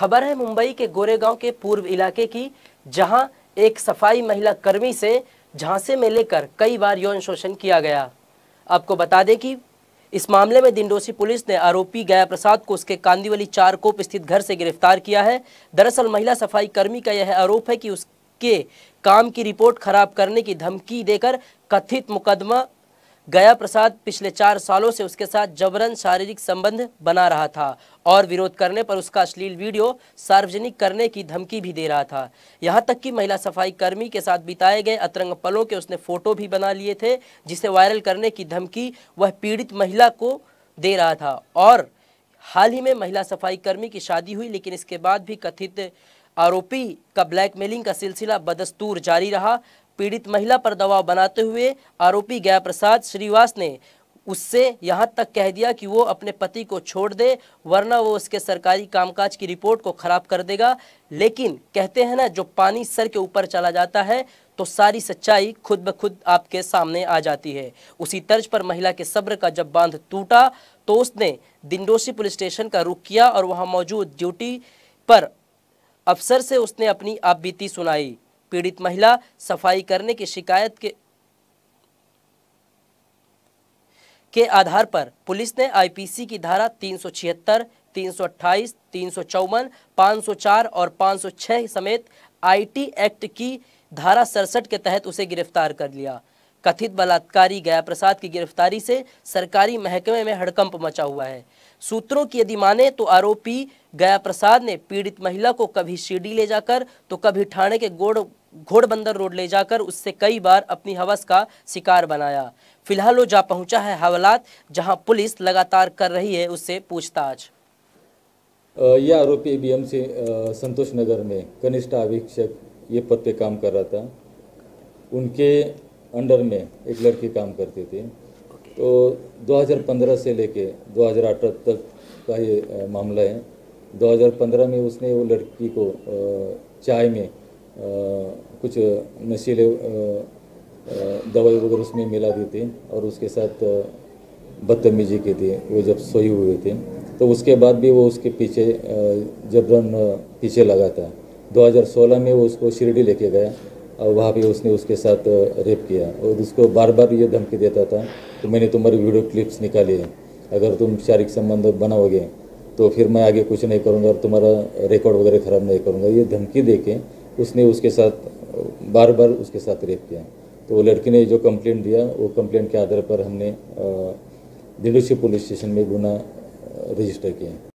खबर है मुंबई के गोरेगांव के पूर्व इलाके की जहां एक सफाई महिला कर्मी से झांसे में लेकर कई बार यौन शोषण किया गया आपको बता दें कि इस मामले में दिंडोसी पुलिस ने आरोपी गया प्रसाद को उसके कांदीवली चार कोप स्थित घर से गिरफ्तार किया है दरअसल महिला सफाई कर्मी का यह आरोप है कि उसके काम की रिपोर्ट खराब करने की धमकी देकर कथित मुकदमा गया प्रसाद पिछले चार सालों से उसके साथ जबरन शारीरिक संबंध बना रहा था और विरोध करने पर उसका अश्लील वीडियो सार्वजनिक करने की धमकी भी दे रहा था यहाँ तक कि महिला सफाई कर्मी के साथ बिताए गए अतरंग पलों के उसने फोटो भी बना लिए थे जिसे वायरल करने की धमकी वह पीड़ित महिला को दे रहा था और हाल ही में महिला सफाई कर्मी की शादी हुई लेकिन इसके बाद भी कथित आरोपी का ब्लैकमेलिंग का सिलसिला बदस्तूर जारी रहा पीड़ित महिला पर दबाव बनाते हुए आरोपी गया प्रसाद श्रीवास ने उससे यहां तक कह दिया कि वो अपने पति को छोड़ दे वरना वो उसके सरकारी कामकाज की रिपोर्ट को ख़राब कर देगा लेकिन कहते हैं ना जो पानी सर के ऊपर चला जाता है तो सारी सच्चाई खुद ब खुद आपके सामने आ जाती है उसी तर्ज पर महिला के सब्र का जब बांध टूटा तो उसने दिंडोसी पुलिस स्टेशन का रुख किया और वहाँ मौजूद ड्यूटी पर अफसर से उसने अपनी आप बीती सुनाई पीड़ित महिला सफाई करने की शिकायत के के आधार पर पुलिस ने आईपीसी की धारा तीन सौ छिहत्तर तीन सौ अट्ठाईस तीन सौ चौवन पाँच सौ चार और पाँच सौ छः समेत आईटी एक्ट की धारा सड़सठ के तहत उसे गिरफ्तार कर लिया कथित बलात्कारी गया प्रसाद की गिरफ्तारी से सरकारी महकमे में हड़कंप मचा हुआ है सूत्रों की यदि माने तो आरोपी गया प्रसाद ने पीड़ित महिला को कभी सीडी ले जाकर तो कभी थाने के गोड़ घोड़बंदर रोड ले जाकर उससे कई बार अपनी हवस का शिकार बनाया फिलहाल वो जा पहुंचा है हवालात जहां पुलिस लगातार कर रही है उससे पूछताछ यह आरोपी बी से संतोष नगर में कनिष्ठ अधीक्षक ये पद पे काम कर रहा था उनके अंडर में एक लड़की काम करती थी तो 2015 से लेके 2018 तक का ये मामला है 2015 में उसने वो लड़की को चाय में कुछ नशीले दवाई वगैरह उसमें मिला दी थी और उसके साथ बदतमीजी की थी वो जब सोई हुए थे तो उसके बाद भी वो उसके पीछे जबरन पीछे लगा था 2016 में वो उसको शिरडी लेके गया और वहाँ पे उसने उसके साथ रेप किया और उसको बार बार ये धमकी देता था तो मैंने तुम्हारी वीडियो क्लिप्स निकाली है अगर तुम शारीरिक संबंध बनाओगे तो फिर मैं आगे कुछ नहीं करूँगा और तुम्हारा रिकॉर्ड वगैरह ख़राब नहीं करूँगा ये धमकी दे के उसने उसके साथ बार बार उसके साथ रेप किया तो वो लड़की ने जो कंप्लेंट दिया वो कंप्लेंट के आधार पर हमने दिंडोशी पुलिस स्टेशन में गुना रजिस्टर किया